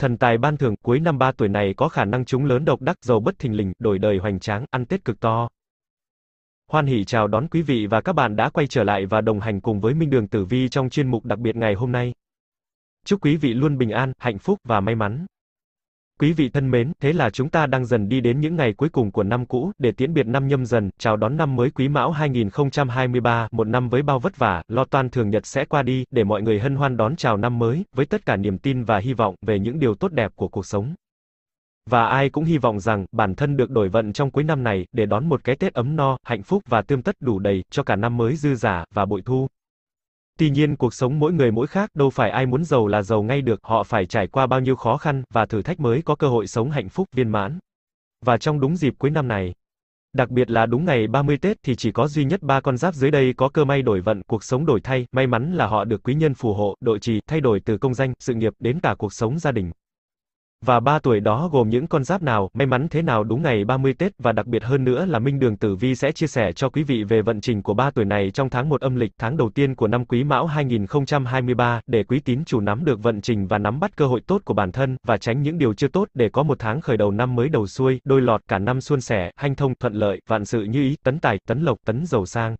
Thần tài ban thưởng cuối năm ba tuổi này có khả năng chúng lớn độc đắc, giàu bất thình lình, đổi đời hoành tráng, ăn Tết cực to. Hoan hỷ chào đón quý vị và các bạn đã quay trở lại và đồng hành cùng với Minh Đường Tử Vi trong chuyên mục đặc biệt ngày hôm nay. Chúc quý vị luôn bình an, hạnh phúc và may mắn. Quý vị thân mến, thế là chúng ta đang dần đi đến những ngày cuối cùng của năm cũ, để tiễn biệt năm nhâm dần, chào đón năm mới quý mão 2023, một năm với bao vất vả, lo toan thường nhật sẽ qua đi, để mọi người hân hoan đón chào năm mới, với tất cả niềm tin và hy vọng về những điều tốt đẹp của cuộc sống. Và ai cũng hy vọng rằng, bản thân được đổi vận trong cuối năm này, để đón một cái Tết ấm no, hạnh phúc và tươm tất đủ đầy, cho cả năm mới dư giả, và bội thu. Tuy nhiên cuộc sống mỗi người mỗi khác, đâu phải ai muốn giàu là giàu ngay được, họ phải trải qua bao nhiêu khó khăn và thử thách mới có cơ hội sống hạnh phúc viên mãn. Và trong đúng dịp cuối năm này, đặc biệt là đúng ngày 30 Tết thì chỉ có duy nhất ba con giáp dưới đây có cơ may đổi vận, cuộc sống đổi thay, may mắn là họ được quý nhân phù hộ, độ trì, thay đổi từ công danh, sự nghiệp đến cả cuộc sống gia đình. Và ba tuổi đó gồm những con giáp nào, may mắn thế nào đúng ngày 30 Tết và đặc biệt hơn nữa là Minh Đường Tử Vi sẽ chia sẻ cho quý vị về vận trình của ba tuổi này trong tháng 1 âm lịch, tháng đầu tiên của năm Quý Mão 2023 để quý tín chủ nắm được vận trình và nắm bắt cơ hội tốt của bản thân và tránh những điều chưa tốt để có một tháng khởi đầu năm mới đầu xuôi, đôi lọt cả năm suôn sẻ, hanh thông, thuận lợi, vạn sự như ý, tấn tài, tấn lộc, tấn giàu sang.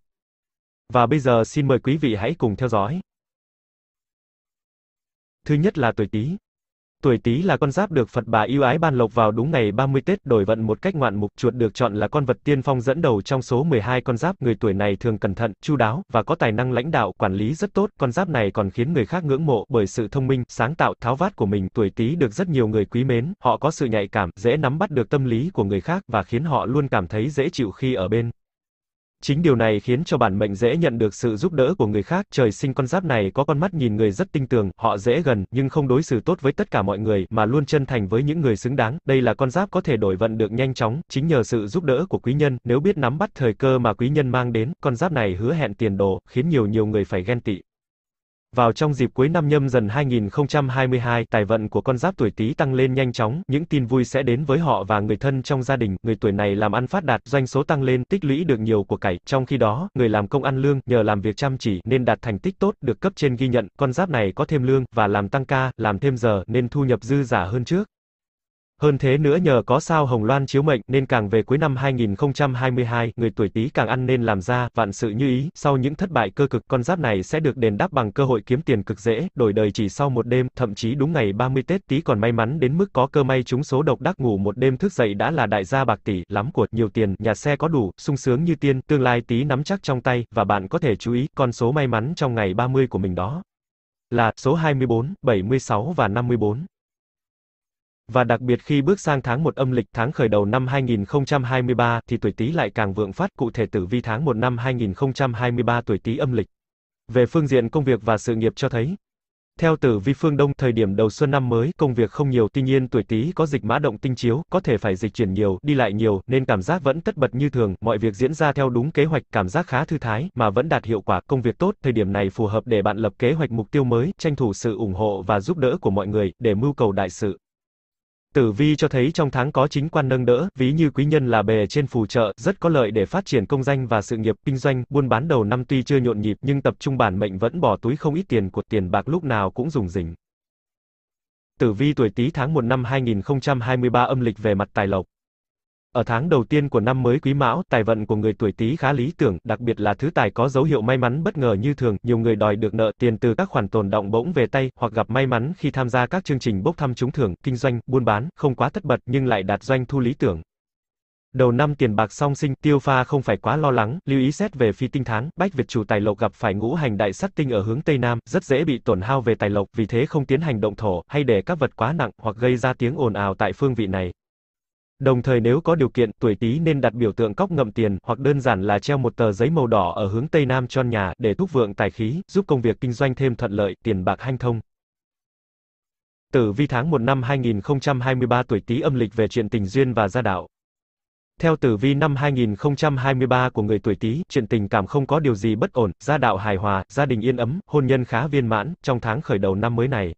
Và bây giờ xin mời quý vị hãy cùng theo dõi. Thứ nhất là tuổi Tý. Tuổi Tý là con giáp được Phật bà yêu ái ban lộc vào đúng ngày 30 Tết đổi vận một cách ngoạn mục, chuột được chọn là con vật tiên phong dẫn đầu trong số 12 con giáp, người tuổi này thường cẩn thận, chu đáo và có tài năng lãnh đạo, quản lý rất tốt, con giáp này còn khiến người khác ngưỡng mộ bởi sự thông minh, sáng tạo, tháo vát của mình, tuổi Tý được rất nhiều người quý mến, họ có sự nhạy cảm, dễ nắm bắt được tâm lý của người khác và khiến họ luôn cảm thấy dễ chịu khi ở bên Chính điều này khiến cho bản mệnh dễ nhận được sự giúp đỡ của người khác, trời sinh con giáp này có con mắt nhìn người rất tinh tường, họ dễ gần, nhưng không đối xử tốt với tất cả mọi người, mà luôn chân thành với những người xứng đáng, đây là con giáp có thể đổi vận được nhanh chóng, chính nhờ sự giúp đỡ của quý nhân, nếu biết nắm bắt thời cơ mà quý nhân mang đến, con giáp này hứa hẹn tiền đồ, khiến nhiều nhiều người phải ghen tị. Vào trong dịp cuối năm nhâm dần 2022, tài vận của con giáp tuổi Tý tăng lên nhanh chóng, những tin vui sẽ đến với họ và người thân trong gia đình, người tuổi này làm ăn phát đạt, doanh số tăng lên, tích lũy được nhiều của cải, trong khi đó, người làm công ăn lương, nhờ làm việc chăm chỉ nên đạt thành tích tốt, được cấp trên ghi nhận, con giáp này có thêm lương và làm tăng ca, làm thêm giờ nên thu nhập dư giả hơn trước. Hơn thế nữa nhờ có sao Hồng Loan chiếu mệnh nên càng về cuối năm 2022, người tuổi Tý càng ăn nên làm ra, vạn sự như ý, sau những thất bại cơ cực, con giáp này sẽ được đền đáp bằng cơ hội kiếm tiền cực dễ, đổi đời chỉ sau một đêm, thậm chí đúng ngày 30 Tết Tý còn may mắn đến mức có cơ may trúng số độc đắc ngủ một đêm thức dậy đã là đại gia bạc tỷ, lắm của nhiều tiền, nhà xe có đủ, sung sướng như tiên, tương lai Tý nắm chắc trong tay và bạn có thể chú ý con số may mắn trong ngày 30 của mình đó là số 24, 76 và 54. Và đặc biệt khi bước sang tháng 1 âm lịch tháng khởi đầu năm 2023 thì tuổi Tý lại càng vượng phát, cụ thể tử vi tháng 1 năm 2023 tuổi Tý âm lịch. Về phương diện công việc và sự nghiệp cho thấy, theo tử vi phương Đông, thời điểm đầu xuân năm mới, công việc không nhiều, tuy nhiên tuổi Tý có dịch mã động tinh chiếu, có thể phải dịch chuyển nhiều, đi lại nhiều, nên cảm giác vẫn tất bật như thường, mọi việc diễn ra theo đúng kế hoạch, cảm giác khá thư thái mà vẫn đạt hiệu quả, công việc tốt, thời điểm này phù hợp để bạn lập kế hoạch mục tiêu mới, tranh thủ sự ủng hộ và giúp đỡ của mọi người để mưu cầu đại sự. Tử vi cho thấy trong tháng có chính quan nâng đỡ, ví như quý nhân là bề trên phù trợ, rất có lợi để phát triển công danh và sự nghiệp, kinh doanh, buôn bán đầu năm tuy chưa nhộn nhịp nhưng tập trung bản mệnh vẫn bỏ túi không ít tiền của tiền bạc lúc nào cũng dùng dình. Tử vi tuổi Tý tháng 1 năm 2023 âm lịch về mặt tài lộc. Ở tháng đầu tiên của năm mới Quý Mão, tài vận của người tuổi Tý khá lý tưởng, đặc biệt là thứ tài có dấu hiệu may mắn bất ngờ như thường, nhiều người đòi được nợ tiền từ các khoản tồn động bỗng về tay, hoặc gặp may mắn khi tham gia các chương trình bốc thăm trúng thưởng, kinh doanh, buôn bán, không quá thất bật nhưng lại đạt doanh thu lý tưởng. Đầu năm tiền bạc song sinh, tiêu pha không phải quá lo lắng, lưu ý xét về phi tinh tháng, bách Việt chủ tài lộc gặp phải ngũ hành đại sát tinh ở hướng Tây Nam, rất dễ bị tổn hao về tài lộc, vì thế không tiến hành động thổ, hay để các vật quá nặng, hoặc gây ra tiếng ồn ào tại phương vị này. Đồng thời nếu có điều kiện, tuổi Tý nên đặt biểu tượng cóc ngậm tiền hoặc đơn giản là treo một tờ giấy màu đỏ ở hướng tây nam cho nhà để thúc vượng tài khí, giúp công việc kinh doanh thêm thuận lợi, tiền bạc hanh thông. Tử vi tháng 1 năm 2023 tuổi Tý âm lịch về chuyện tình duyên và gia đạo. Theo tử vi năm 2023 của người tuổi Tý, chuyện tình cảm không có điều gì bất ổn, gia đạo hài hòa, gia đình yên ấm, hôn nhân khá viên mãn trong tháng khởi đầu năm mới này.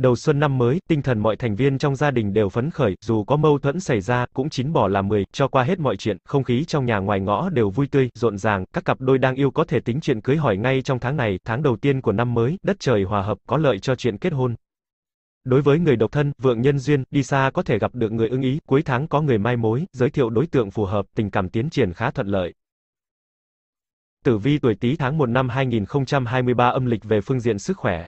Đầu xuân năm mới, tinh thần mọi thành viên trong gia đình đều phấn khởi, dù có mâu thuẫn xảy ra, cũng chín bỏ là mười, cho qua hết mọi chuyện, không khí trong nhà ngoài ngõ đều vui tươi, rộn ràng, các cặp đôi đang yêu có thể tính chuyện cưới hỏi ngay trong tháng này, tháng đầu tiên của năm mới, đất trời hòa hợp, có lợi cho chuyện kết hôn. Đối với người độc thân, vượng nhân duyên, đi xa có thể gặp được người ưng ý, cuối tháng có người mai mối, giới thiệu đối tượng phù hợp, tình cảm tiến triển khá thuận lợi. Tử vi tuổi Tý tháng 1 năm 2023 âm lịch về phương diện sức khỏe,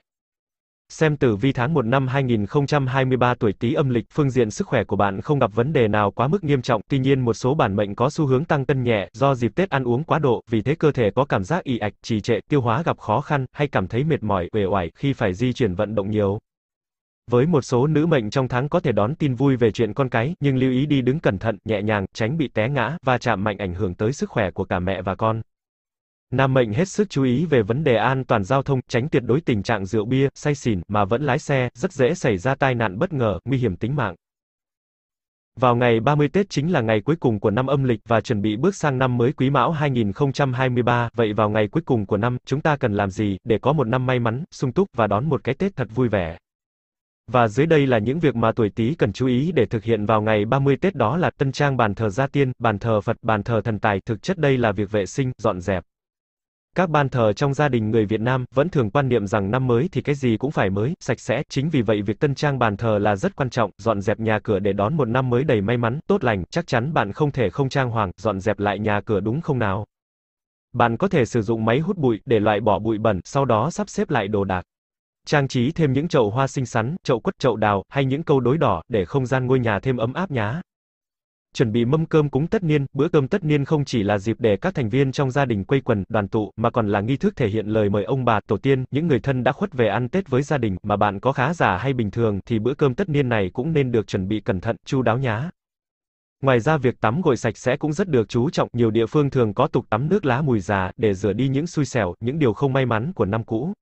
xem tử vi tháng 1 năm 2023 tuổi Tý âm lịch, phương diện sức khỏe của bạn không gặp vấn đề nào quá mức nghiêm trọng, tuy nhiên một số bản mệnh có xu hướng tăng cân nhẹ do dịp Tết ăn uống quá độ, vì thế cơ thể có cảm giác ị ạch, trì trệ, tiêu hóa gặp khó khăn hay cảm thấy mệt mỏi, uể oải khi phải di chuyển vận động nhiều. Với một số nữ mệnh trong tháng có thể đón tin vui về chuyện con cái, nhưng lưu ý đi đứng cẩn thận, nhẹ nhàng, tránh bị té ngã và chạm mạnh ảnh hưởng tới sức khỏe của cả mẹ và con. Nam Mệnh hết sức chú ý về vấn đề an toàn giao thông, tránh tuyệt đối tình trạng rượu bia, say xỉn mà vẫn lái xe, rất dễ xảy ra tai nạn bất ngờ, nguy hiểm tính mạng. Vào ngày 30 Tết chính là ngày cuối cùng của năm âm lịch và chuẩn bị bước sang năm mới Quý Mão 2023, vậy vào ngày cuối cùng của năm, chúng ta cần làm gì để có một năm may mắn, sung túc và đón một cái Tết thật vui vẻ? Và dưới đây là những việc mà tuổi Tý cần chú ý để thực hiện vào ngày 30 Tết đó là tân trang bàn thờ gia tiên, bàn thờ Phật, bàn thờ thần tài, thực chất đây là việc vệ sinh, dọn dẹp. Các ban thờ trong gia đình người Việt Nam vẫn thường quan niệm rằng năm mới thì cái gì cũng phải mới, sạch sẽ, chính vì vậy việc tân trang bàn thờ là rất quan trọng, dọn dẹp nhà cửa để đón một năm mới đầy may mắn, tốt lành, chắc chắn bạn không thể không trang hoàng, dọn dẹp lại nhà cửa đúng không nào? Bạn có thể sử dụng máy hút bụi để loại bỏ bụi bẩn, sau đó sắp xếp lại đồ đạc. Trang trí thêm những chậu hoa xinh xắn, chậu quất, chậu đào hay những câu đối đỏ để không gian ngôi nhà thêm ấm áp nhá. Chuẩn bị mâm cơm cúng tất niên, bữa cơm tất niên không chỉ là dịp để các thành viên trong gia đình quây quần, đoàn tụ, mà còn là nghi thức thể hiện lời mời ông bà, tổ tiên, những người thân đã khuất về ăn Tết với gia đình, mà bạn có khá giả hay bình thường thì bữa cơm tất niên này cũng nên được chuẩn bị cẩn thận, chu đáo nhá. Ngoài ra việc tắm gội sạch sẽ cũng rất được chú trọng, nhiều địa phương thường có tục tắm nước lá mùi già để rửa đi những xui xẻo, những điều không may mắn của năm cũ.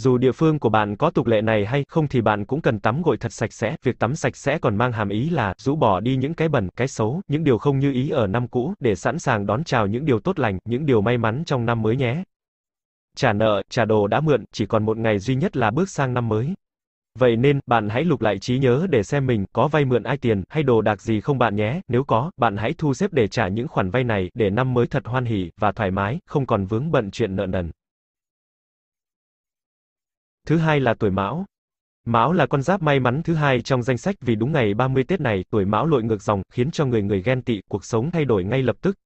Dù địa phương của bạn có tục lệ này hay không thì bạn cũng cần tắm gội thật sạch sẽ, việc tắm sạch sẽ còn mang hàm ý là rũ bỏ đi những cái bẩn, cái xấu, những điều không như ý ở năm cũ để sẵn sàng đón chào những điều tốt lành, những điều may mắn trong năm mới nhé. Trả nợ, trả đồ đã mượn, chỉ còn một ngày duy nhất là bước sang năm mới. Vậy nên, bạn hãy lục lại trí nhớ để xem mình có vay mượn ai tiền hay đồ đạc gì không bạn nhé. Nếu có, bạn hãy thu xếp để trả những khoản vay này để năm mới thật hoan hỷ và thoải mái, không còn vướng bận chuyện nợ nần. Thứ hai là tuổi Mão. Mão là con giáp may mắn thứ hai trong danh sách vì đúng ngày 30 Tết này, tuổi Mão lội ngược dòng, khiến cho người người ghen tị, cuộc sống thay đổi ngay lập tức.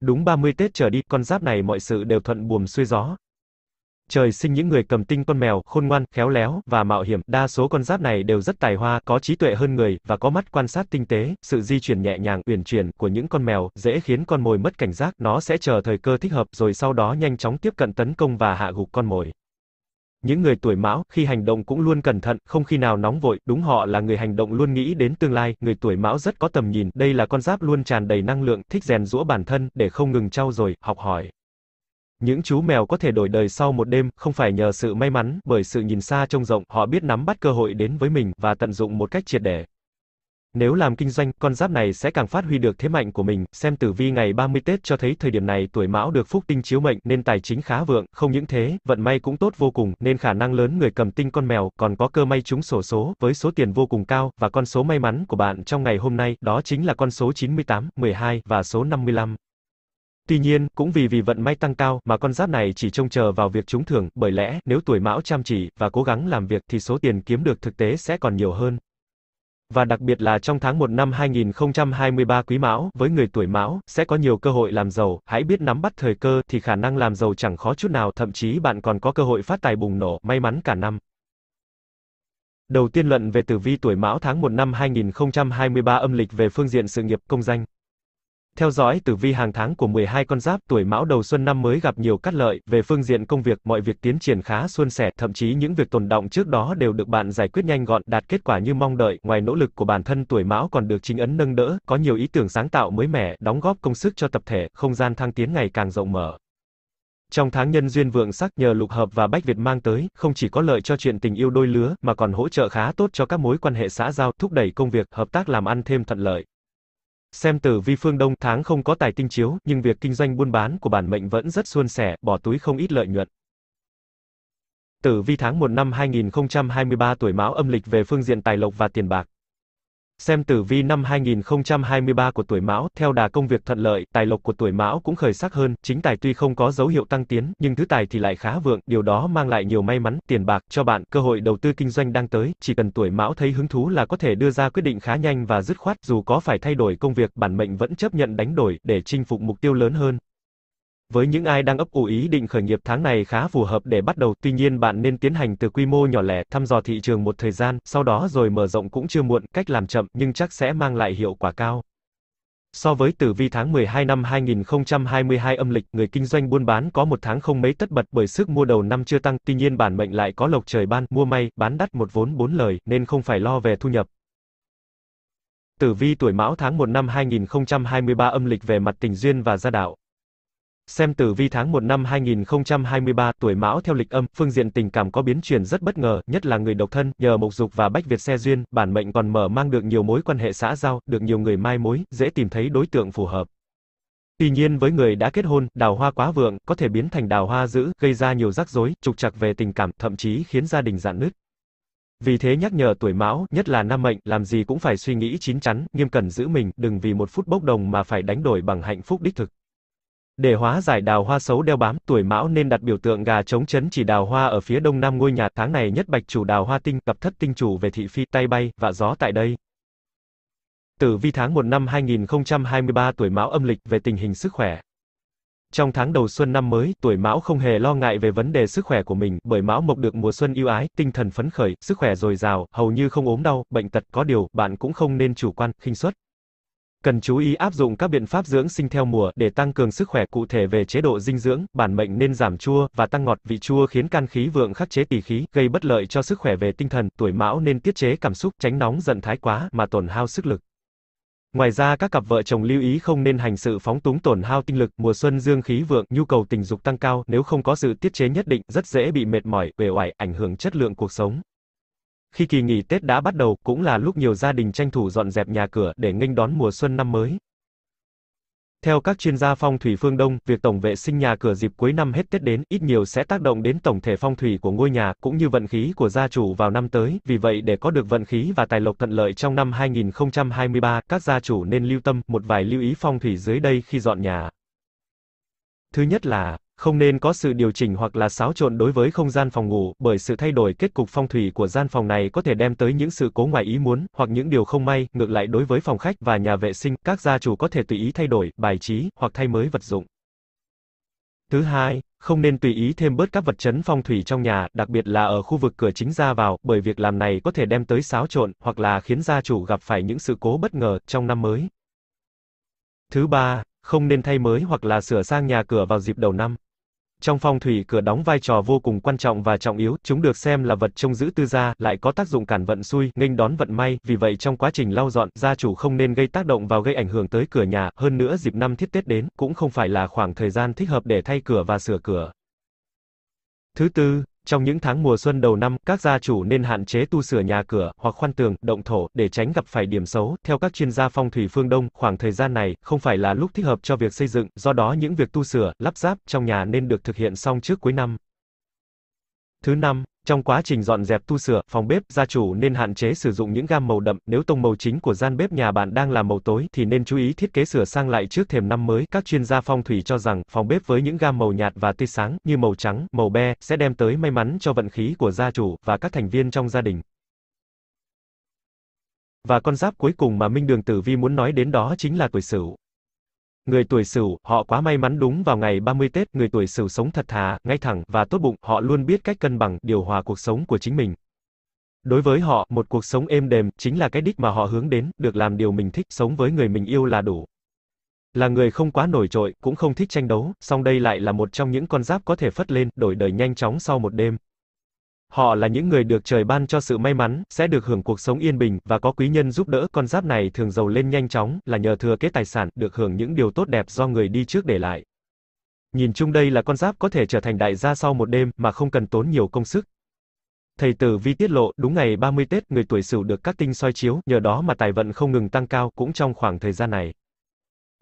Đúng 30 Tết trở đi, con giáp này mọi sự đều thuận buồm xuôi gió. Trời sinh những người cầm tinh con mèo, khôn ngoan, khéo léo và mạo hiểm, đa số con giáp này đều rất tài hoa, có trí tuệ hơn người và có mắt quan sát tinh tế, sự di chuyển nhẹ nhàng uyển chuyển của những con mèo dễ khiến con mồi mất cảnh giác, nó sẽ chờ thời cơ thích hợp rồi sau đó nhanh chóng tiếp cận tấn công và hạ gục con mồi. Những người tuổi mão, khi hành động cũng luôn cẩn thận, không khi nào nóng vội, đúng họ là người hành động luôn nghĩ đến tương lai, người tuổi mão rất có tầm nhìn, đây là con giáp luôn tràn đầy năng lượng, thích rèn rũa bản thân, để không ngừng trau dồi, học hỏi. Những chú mèo có thể đổi đời sau một đêm, không phải nhờ sự may mắn, bởi sự nhìn xa trông rộng, họ biết nắm bắt cơ hội đến với mình, và tận dụng một cách triệt để. Nếu làm kinh doanh, con giáp này sẽ càng phát huy được thế mạnh của mình, xem tử vi ngày 30 Tết cho thấy thời điểm này tuổi Mão được phúc tinh chiếu mệnh nên tài chính khá vượng, không những thế, vận may cũng tốt vô cùng, nên khả năng lớn người cầm tinh con mèo còn có cơ may trúng sổ số với số tiền vô cùng cao và con số may mắn của bạn trong ngày hôm nay đó chính là con số 98, 12 và số 55. Tuy nhiên, cũng vì vì vận may tăng cao mà con giáp này chỉ trông chờ vào việc trúng thưởng, bởi lẽ nếu tuổi Mão chăm chỉ và cố gắng làm việc thì số tiền kiếm được thực tế sẽ còn nhiều hơn và đặc biệt là trong tháng 1 năm 2023 Quý Mão, với người tuổi Mão, sẽ có nhiều cơ hội làm giàu, hãy biết nắm bắt thời cơ thì khả năng làm giàu chẳng khó chút nào, thậm chí bạn còn có cơ hội phát tài bùng nổ, may mắn cả năm. Đầu tiên luận về tử vi tuổi Mão tháng 1 năm 2023 âm lịch về phương diện sự nghiệp công danh. Theo dõi tử vi hàng tháng của 12 con giáp tuổi mão đầu xuân năm mới gặp nhiều cát lợi, về phương diện công việc mọi việc tiến triển khá suôn sẻ, thậm chí những việc tồn động trước đó đều được bạn giải quyết nhanh gọn, đạt kết quả như mong đợi, ngoài nỗ lực của bản thân tuổi mão còn được chính ấn nâng đỡ, có nhiều ý tưởng sáng tạo mới mẻ, đóng góp công sức cho tập thể, không gian thăng tiến ngày càng rộng mở. Trong tháng nhân duyên vượng sắc nhờ lục hợp và bách Việt mang tới, không chỉ có lợi cho chuyện tình yêu đôi lứa, mà còn hỗ trợ khá tốt cho các mối quan hệ xã giao, thúc đẩy công việc, hợp tác làm ăn thêm thuận lợi. Xem tử vi phương Đông, tháng không có tài tinh chiếu, nhưng việc kinh doanh buôn bán của bản mệnh vẫn rất suôn sẻ, bỏ túi không ít lợi nhuận. Tử vi tháng 1 năm 2023 tuổi Mão âm lịch về phương diện tài lộc và tiền bạc. Xem tử vi năm 2023 của tuổi Mão, theo đà công việc thuận lợi, tài lộc của tuổi Mão cũng khởi sắc hơn, chính tài tuy không có dấu hiệu tăng tiến, nhưng thứ tài thì lại khá vượng, điều đó mang lại nhiều may mắn, tiền bạc cho bạn, cơ hội đầu tư kinh doanh đang tới, chỉ cần tuổi Mão thấy hứng thú là có thể đưa ra quyết định khá nhanh và dứt khoát, dù có phải thay đổi công việc, bản mệnh vẫn chấp nhận đánh đổi để chinh phục mục tiêu lớn hơn. Với những ai đang ấp ủ ý định khởi nghiệp tháng này khá phù hợp để bắt đầu, tuy nhiên bạn nên tiến hành từ quy mô nhỏ lẻ, thăm dò thị trường một thời gian, sau đó rồi mở rộng cũng chưa muộn, cách làm chậm nhưng chắc sẽ mang lại hiệu quả cao. So với tử vi tháng 12 năm 2022 âm lịch, người kinh doanh buôn bán có một tháng không mấy tất bật bởi sức mua đầu năm chưa tăng, tuy nhiên bản mệnh lại có lộc trời ban, mua may, bán đắt một vốn bốn lời, nên không phải lo về thu nhập. Tử vi tuổi Mão tháng 1 năm 2023 âm lịch về mặt tình duyên và gia đạo. Xem tử vi tháng 1 năm 2023, tuổi Mão theo lịch âm, phương diện tình cảm có biến chuyển rất bất ngờ, nhất là người độc thân, nhờ mộc dục và bách việt xe duyên, bản mệnh còn mở mang được nhiều mối quan hệ xã giao, được nhiều người mai mối, dễ tìm thấy đối tượng phù hợp. Tuy nhiên với người đã kết hôn, đào hoa quá vượng, có thể biến thành đào hoa dữ, gây ra nhiều rắc rối, trục trặc về tình cảm, thậm chí khiến gia đình dạn nứt. Vì thế nhắc nhở tuổi Mão, nhất là nam mệnh, làm gì cũng phải suy nghĩ chín chắn, nghiêm cẩn giữ mình, đừng vì một phút bốc đồng mà phải đánh đổi bằng hạnh phúc đích thực. Để hóa giải đào hoa xấu đeo bám, tuổi mão nên đặt biểu tượng gà chống chấn chỉ đào hoa ở phía đông nam ngôi nhà, tháng này nhất bạch chủ đào hoa tinh, cặp thất tinh chủ về thị phi, tay bay, và gió tại đây. Tử vi tháng 1 năm 2023 tuổi mão âm lịch về tình hình sức khỏe. Trong tháng đầu xuân năm mới, tuổi Mão không hề lo ngại về vấn đề sức khỏe của mình, bởi Mão mộc được mùa xuân yêu ái, tinh thần phấn khởi, sức khỏe dồi dào, hầu như không ốm đau, bệnh tật có điều, bạn cũng không nên chủ quan, khinh suất. Cần chú ý áp dụng các biện pháp dưỡng sinh theo mùa để tăng cường sức khỏe cụ thể về chế độ dinh dưỡng, bản mệnh nên giảm chua và tăng ngọt, vị chua khiến can khí vượng khắc chế tỳ khí, gây bất lợi cho sức khỏe về tinh thần, tuổi Mão nên tiết chế cảm xúc, tránh nóng giận thái quá mà tổn hao sức lực. Ngoài ra các cặp vợ chồng lưu ý không nên hành sự phóng túng tổn hao tinh lực, mùa xuân dương khí vượng, nhu cầu tình dục tăng cao, nếu không có sự tiết chế nhất định, rất dễ bị mệt mỏi, về oải, ảnh hưởng chất lượng cuộc sống. Khi kỳ nghỉ Tết đã bắt đầu, cũng là lúc nhiều gia đình tranh thủ dọn dẹp nhà cửa để nghênh đón mùa xuân năm mới. Theo các chuyên gia phong thủy phương Đông, việc tổng vệ sinh nhà cửa dịp cuối năm hết Tết đến, ít nhiều sẽ tác động đến tổng thể phong thủy của ngôi nhà, cũng như vận khí của gia chủ vào năm tới. Vì vậy, để có được vận khí và tài lộc thuận lợi trong năm 2023, các gia chủ nên lưu tâm một vài lưu ý phong thủy dưới đây khi dọn nhà. Thứ nhất là không nên có sự điều chỉnh hoặc là xáo trộn đối với không gian phòng ngủ, bởi sự thay đổi kết cục phong thủy của gian phòng này có thể đem tới những sự cố ngoài ý muốn, hoặc những điều không may, ngược lại đối với phòng khách và nhà vệ sinh, các gia chủ có thể tùy ý thay đổi, bài trí, hoặc thay mới vật dụng. Thứ hai, không nên tùy ý thêm bớt các vật chấn phong thủy trong nhà, đặc biệt là ở khu vực cửa chính ra vào, bởi việc làm này có thể đem tới xáo trộn, hoặc là khiến gia chủ gặp phải những sự cố bất ngờ, trong năm mới. Thứ ba, không nên thay mới hoặc là sửa sang nhà cửa vào dịp đầu năm. Trong phong thủy cửa đóng vai trò vô cùng quan trọng và trọng yếu, chúng được xem là vật trông giữ tư gia, lại có tác dụng cản vận xui, nghênh đón vận may, vì vậy trong quá trình lau dọn, gia chủ không nên gây tác động vào gây ảnh hưởng tới cửa nhà, hơn nữa dịp năm thiết Tết đến, cũng không phải là khoảng thời gian thích hợp để thay cửa và sửa cửa. Thứ tư, trong những tháng mùa xuân đầu năm, các gia chủ nên hạn chế tu sửa nhà cửa hoặc khoan tường, động thổ để tránh gặp phải điểm xấu. Theo các chuyên gia phong thủy phương Đông, khoảng thời gian này không phải là lúc thích hợp cho việc xây dựng, do đó những việc tu sửa, lắp ráp trong nhà nên được thực hiện xong trước cuối năm. Thứ năm, trong quá trình dọn dẹp tu sửa phòng bếp, gia chủ nên hạn chế sử dụng những gam màu đậm, nếu tông màu chính của gian bếp nhà bạn đang là màu tối thì nên chú ý thiết kế sửa sang lại trước thềm năm mới. Các chuyên gia phong thủy cho rằng phòng bếp với những gam màu nhạt và tươi sáng như màu trắng, màu be sẽ đem tới may mắn cho vận khí của gia chủ và các thành viên trong gia đình. Và con giáp cuối cùng mà Minh Đường Tử Vi muốn nói đến đó chính là tuổi Sửu. Người tuổi Sửu, họ quá may mắn đúng vào ngày 30 Tết, người tuổi Sửu sống thật thà, ngay thẳng và tốt bụng, họ luôn biết cách cân bằng, điều hòa cuộc sống của chính mình. Đối với họ, một cuộc sống êm đềm chính là cái đích mà họ hướng đến, được làm điều mình thích, sống với người mình yêu là đủ. Là người không quá nổi trội, cũng không thích tranh đấu, song đây lại là một trong những con giáp có thể phất lên, đổi đời nhanh chóng sau một đêm. Họ là những người được trời ban cho sự may mắn, sẽ được hưởng cuộc sống yên bình, và có quý nhân giúp đỡ. Con giáp này thường giàu lên nhanh chóng, là nhờ thừa kế tài sản, được hưởng những điều tốt đẹp do người đi trước để lại. Nhìn chung đây là con giáp có thể trở thành đại gia sau một đêm, mà không cần tốn nhiều công sức. Thầy Tử Vi tiết lộ, đúng ngày 30 Tết, người tuổi Sửu được các tinh soi chiếu, nhờ đó mà tài vận không ngừng tăng cao, cũng trong khoảng thời gian này.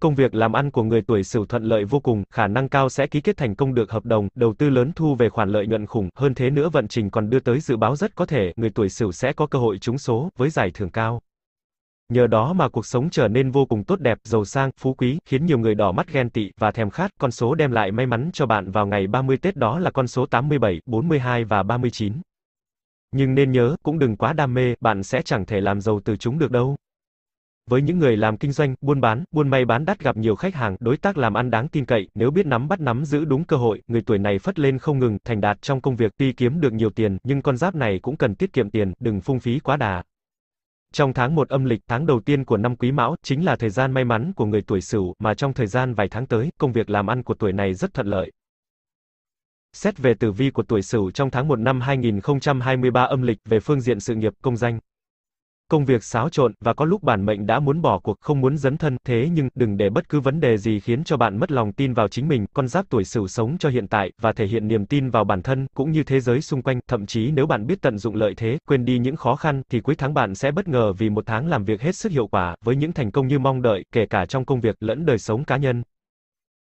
Công việc làm ăn của người tuổi Sửu thuận lợi vô cùng, khả năng cao sẽ ký kết thành công được hợp đồng, đầu tư lớn thu về khoản lợi nhuận khủng, hơn thế nữa vận trình còn đưa tới dự báo rất có thể người tuổi Sửu sẽ có cơ hội trúng số với giải thưởng cao. Nhờ đó mà cuộc sống trở nên vô cùng tốt đẹp, giàu sang, phú quý, khiến nhiều người đỏ mắt ghen tị và thèm khát. Con số đem lại may mắn cho bạn vào ngày 30 Tết đó là con số 87, 42 và 39. Nhưng nên nhớ, cũng đừng quá đam mê, bạn sẽ chẳng thể làm giàu từ chúng được đâu. Với những người làm kinh doanh, buôn bán, buôn may bán đắt gặp nhiều khách hàng, đối tác làm ăn đáng tin cậy, nếu biết nắm bắt nắm giữ đúng cơ hội, người tuổi này phất lên không ngừng, thành đạt trong công việc, tuy kiếm được nhiều tiền, nhưng con giáp này cũng cần tiết kiệm tiền, đừng phung phí quá đà. Trong tháng 1 âm lịch, tháng đầu tiên của năm Quý Mão, chính là thời gian may mắn của người tuổi Sửu, mà trong thời gian vài tháng tới, công việc làm ăn của tuổi này rất thuận lợi. Xét về tử vi của tuổi Sửu trong tháng 1 năm 2023 âm lịch về phương diện sự nghiệp, công danh, Công việc xáo trộn, và có lúc bản mệnh đã muốn bỏ cuộc, không muốn dấn thân, thế nhưng, đừng để bất cứ vấn đề gì khiến cho bạn mất lòng tin vào chính mình, con giáp tuổi sửu sống cho hiện tại, và thể hiện niềm tin vào bản thân, cũng như thế giới xung quanh, thậm chí nếu bạn biết tận dụng lợi thế, quên đi những khó khăn, thì cuối tháng bạn sẽ bất ngờ vì một tháng làm việc hết sức hiệu quả, với những thành công như mong đợi, kể cả trong công việc lẫn đời sống cá nhân.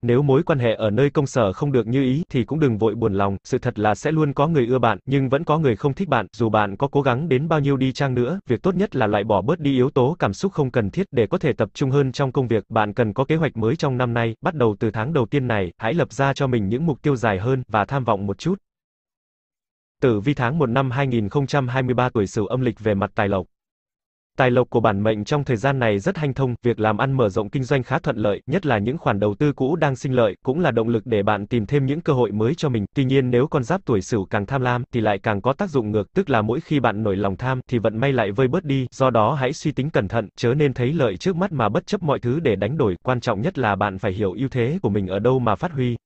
Nếu mối quan hệ ở nơi công sở không được như ý thì cũng đừng vội buồn lòng, sự thật là sẽ luôn có người ưa bạn, nhưng vẫn có người không thích bạn, dù bạn có cố gắng đến bao nhiêu đi chăng nữa, việc tốt nhất là loại bỏ bớt đi yếu tố cảm xúc không cần thiết để có thể tập trung hơn trong công việc, bạn cần có kế hoạch mới trong năm nay, bắt đầu từ tháng đầu tiên này, hãy lập ra cho mình những mục tiêu dài hơn và tham vọng một chút. Tử vi tháng 1 năm 2023 tuổi Sửu âm lịch về mặt tài lộc Tài lộc của bản mệnh trong thời gian này rất hanh thông, việc làm ăn mở rộng kinh doanh khá thuận lợi, nhất là những khoản đầu tư cũ đang sinh lợi, cũng là động lực để bạn tìm thêm những cơ hội mới cho mình. Tuy nhiên nếu con giáp tuổi Sửu càng tham lam thì lại càng có tác dụng ngược, tức là mỗi khi bạn nổi lòng tham thì vận may lại vơi bớt đi, do đó hãy suy tính cẩn thận, chớ nên thấy lợi trước mắt mà bất chấp mọi thứ để đánh đổi, quan trọng nhất là bạn phải hiểu ưu thế của mình ở đâu mà phát huy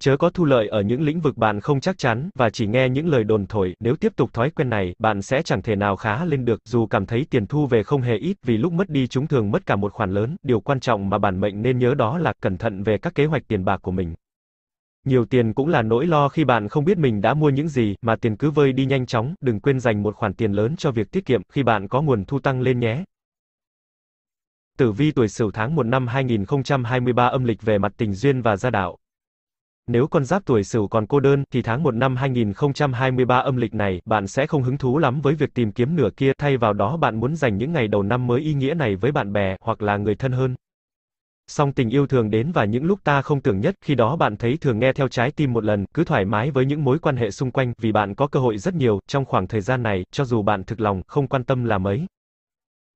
chớ có thu lợi ở những lĩnh vực bạn không chắc chắn và chỉ nghe những lời đồn thổi, nếu tiếp tục thói quen này, bạn sẽ chẳng thể nào khá lên được, dù cảm thấy tiền thu về không hề ít, vì lúc mất đi chúng thường mất cả một khoản lớn, điều quan trọng mà bản mệnh nên nhớ đó là cẩn thận về các kế hoạch tiền bạc của mình. Nhiều tiền cũng là nỗi lo khi bạn không biết mình đã mua những gì, mà tiền cứ vơi đi nhanh chóng, đừng quên dành một khoản tiền lớn cho việc tiết kiệm khi bạn có nguồn thu tăng lên nhé. Tử vi tuổi Sửu tháng 1 năm 2023 âm lịch về mặt tình duyên và gia đạo. Nếu con giáp tuổi Sửu còn cô đơn thì tháng 1 năm 2023 âm lịch này, bạn sẽ không hứng thú lắm với việc tìm kiếm nửa kia, thay vào đó bạn muốn dành những ngày đầu năm mới ý nghĩa này với bạn bè hoặc là người thân hơn. Song tình yêu thường đến và những lúc ta không tưởng nhất, khi đó bạn thấy thường nghe theo trái tim một lần, cứ thoải mái với những mối quan hệ xung quanh, vì bạn có cơ hội rất nhiều trong khoảng thời gian này, cho dù bạn thực lòng không quan tâm là mấy.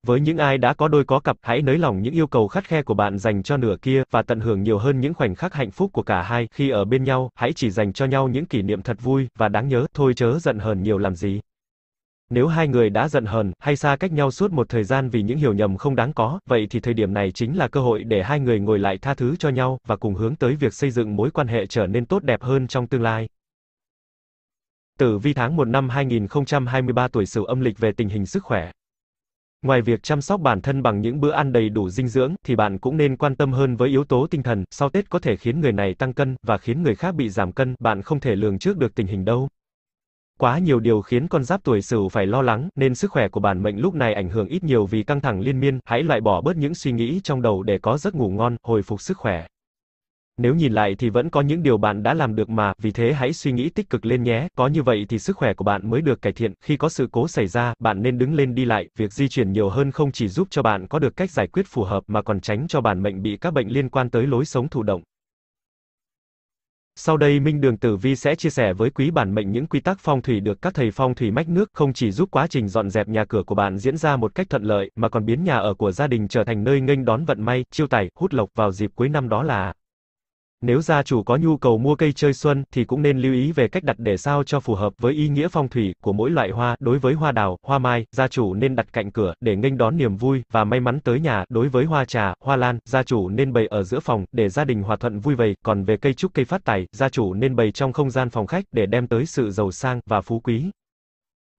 Với những ai đã có đôi có cặp, hãy nới lòng những yêu cầu khắt khe của bạn dành cho nửa kia và tận hưởng nhiều hơn những khoảnh khắc hạnh phúc của cả hai khi ở bên nhau, hãy chỉ dành cho nhau những kỷ niệm thật vui và đáng nhớ, thôi chớ giận hờn nhiều làm gì. Nếu hai người đã giận hờn hay xa cách nhau suốt một thời gian vì những hiểu nhầm không đáng có, vậy thì thời điểm này chính là cơ hội để hai người ngồi lại tha thứ cho nhau và cùng hướng tới việc xây dựng mối quan hệ trở nên tốt đẹp hơn trong tương lai. Tử vi tháng 1 năm 2023 tuổi Sửu âm lịch về tình hình sức khỏe. Ngoài việc chăm sóc bản thân bằng những bữa ăn đầy đủ dinh dưỡng, thì bạn cũng nên quan tâm hơn với yếu tố tinh thần, sau Tết có thể khiến người này tăng cân, và khiến người khác bị giảm cân, bạn không thể lường trước được tình hình đâu. Quá nhiều điều khiến con giáp tuổi Sửu phải lo lắng, nên sức khỏe của bản mệnh lúc này ảnh hưởng ít nhiều vì căng thẳng liên miên, hãy loại bỏ bớt những suy nghĩ trong đầu để có giấc ngủ ngon, hồi phục sức khỏe. Nếu nhìn lại thì vẫn có những điều bạn đã làm được mà, vì thế hãy suy nghĩ tích cực lên nhé, có như vậy thì sức khỏe của bạn mới được cải thiện. Khi có sự cố xảy ra, bạn nên đứng lên đi lại, việc di chuyển nhiều hơn không chỉ giúp cho bạn có được cách giải quyết phù hợp mà còn tránh cho bản mệnh bị các bệnh liên quan tới lối sống thụ động. Sau đây Minh Đường Tử Vi sẽ chia sẻ với quý bản mệnh những quy tắc phong thủy được các thầy phong thủy mách nước, không chỉ giúp quá trình dọn dẹp nhà cửa của bạn diễn ra một cách thuận lợi, mà còn biến nhà ở của gia đình trở thành nơi nghênh đón vận may, chiêu tài, hút lộc vào dịp cuối năm đó là nếu gia chủ có nhu cầu mua cây chơi xuân thì cũng nên lưu ý về cách đặt để sao cho phù hợp với ý nghĩa phong thủy của mỗi loại hoa. Đối với hoa đào, hoa mai, gia chủ nên đặt cạnh cửa để nghênh đón niềm vui và may mắn tới nhà. Đối với hoa trà, hoa lan, gia chủ nên bày ở giữa phòng để gia đình hòa thuận vui vầy. Còn về cây trúc cây phát tài, gia chủ nên bày trong không gian phòng khách để đem tới sự giàu sang và phú quý.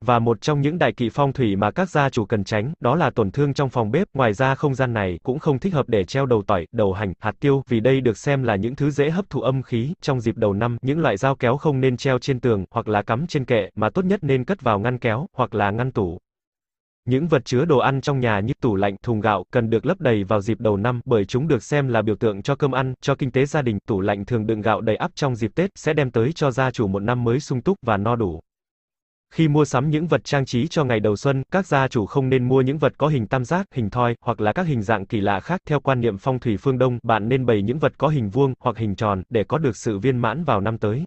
Và một trong những đại kỵ phong thủy mà các gia chủ cần tránh, đó là tổn thương trong phòng bếp, ngoài ra không gian này cũng không thích hợp để treo đầu tỏi, đầu hành, hạt tiêu, vì đây được xem là những thứ dễ hấp thụ âm khí. Trong dịp đầu năm, những loại dao kéo không nên treo trên tường, hoặc là cắm trên kệ, mà tốt nhất nên cất vào ngăn kéo, hoặc là ngăn tủ. Những vật chứa đồ ăn trong nhà như tủ lạnh, thùng gạo cần được lấp đầy vào dịp đầu năm bởi chúng được xem là biểu tượng cho cơm ăn, cho kinh tế gia đình. Tủ lạnh thường đựng gạo đầy ắp trong dịp Tết sẽ đem tới cho gia chủ một năm mới sung túc và no đủ. Khi mua sắm những vật trang trí cho ngày đầu xuân, các gia chủ không nên mua những vật có hình tam giác, hình thoi, hoặc là các hình dạng kỳ lạ khác. Theo quan niệm phong thủy phương Đông, bạn nên bày những vật có hình vuông hoặc hình tròn để có được sự viên mãn vào năm tới.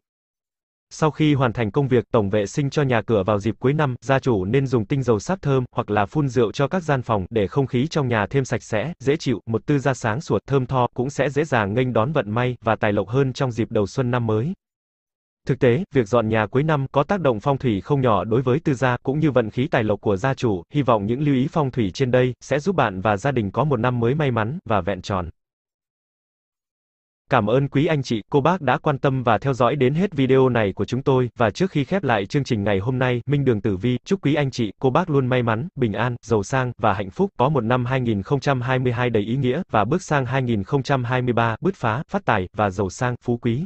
Sau khi hoàn thành công việc tổng vệ sinh cho nhà cửa vào dịp cuối năm, gia chủ nên dùng tinh dầu sáp thơm hoặc là phun rượu cho các gian phòng để không khí trong nhà thêm sạch sẽ, dễ chịu, một tư gia sáng suột thơm tho cũng sẽ dễ dàng nghênh đón vận may và tài lộc hơn trong dịp đầu xuân năm mới. Thực tế, việc dọn nhà cuối năm có tác động phong thủy không nhỏ đối với tư gia cũng như vận khí tài lộc của gia chủ, hy vọng những lưu ý phong thủy trên đây sẽ giúp bạn và gia đình có một năm mới may mắn và vẹn tròn. Cảm ơn quý anh chị, cô bác đã quan tâm và theo dõi đến hết video này của chúng tôi, và trước khi khép lại chương trình ngày hôm nay, Minh Đường Tử Vi, chúc quý anh chị, cô bác luôn may mắn, bình an, giàu sang, và hạnh phúc, có một năm 2022 đầy ý nghĩa, và bước sang 2023, bứt phá, phát tài, và giàu sang, phú quý.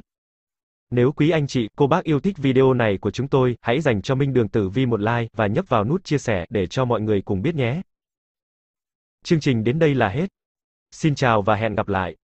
Nếu quý anh chị, cô bác yêu thích video này của chúng tôi, hãy dành cho Minh Đường Tử Vi một like và nhấp vào nút chia sẻ để cho mọi người cùng biết nhé. Chương trình đến đây là hết. Xin chào và hẹn gặp lại.